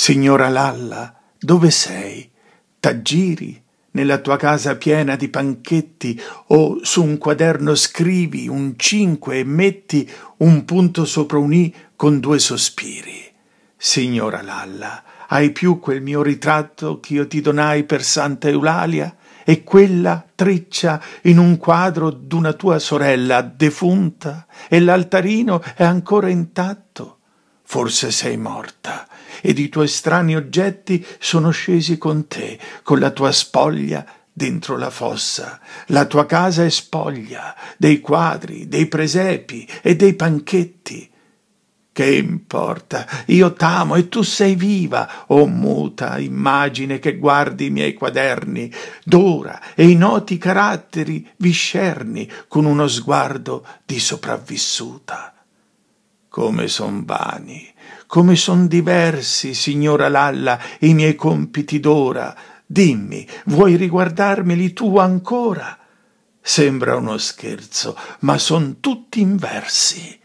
Signora Lalla, dove sei? T'aggiri nella tua casa piena di panchetti o su un quaderno scrivi un cinque e metti un punto sopra un i con due sospiri. Signora Lalla, hai più quel mio ritratto che io ti donai per Santa Eulalia e quella treccia in un quadro d'una tua sorella defunta e l'altarino è ancora intatto. Forse sei morta ed i tuoi strani oggetti sono scesi con te, con la tua spoglia dentro la fossa. La tua casa è spoglia dei quadri, dei presepi e dei panchetti. Che importa? Io t'amo e tu sei viva, o oh muta immagine che guardi i miei quaderni, d'ora e i noti caratteri viscerni con uno sguardo di sopravvissuta. Come son vani, come son diversi, signora Lalla, i miei compiti d'ora. Dimmi, vuoi riguardarmeli tu ancora? Sembra uno scherzo, ma son tutti inversi.